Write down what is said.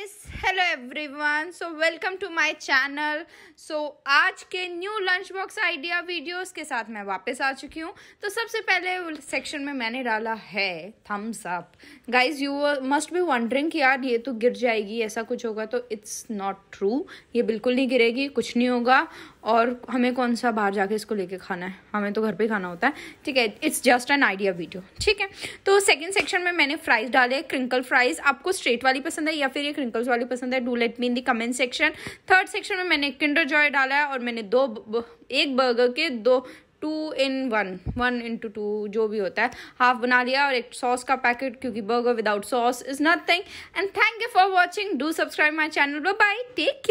guys hello everyone so welcome to my channel so आज के new lunch box idea videos के साथ मैं वापस आ चुकी हूँ तो सबसे पहले सेक्शन में मैंने डाला है thumbs up guys you must be wondering कि यार ये तो गिर जाएगी ऐसा कुछ होगा तो इट्स नॉट ट्रू ये बिल्कुल नहीं गिरेगी कुछ नहीं होगा और हमें कौन सा बाहर जाके इसको लेके खाना है हमें तो घर पे खाना होता है ठीक है it's just an idea video ठीक है तो सेकंड सेक्शन में मैंने फ्राइज डाले क्रिंकल फ्राइज आपको स्ट्रेट वाली पसंद है या फिर ये क्रिंकल्स वाली पसंद है do let me in the comment section third section में मैंने किंडर जॉय डाला है और मैंने दो एक बर्गर के दो two in one one into two जो भी होता है हाफ बना लिया और एक सॉस का पैकेट क्योंकि burger without sauce is nothing and thank you for watching do subscribe my channel bye take care